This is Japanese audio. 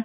え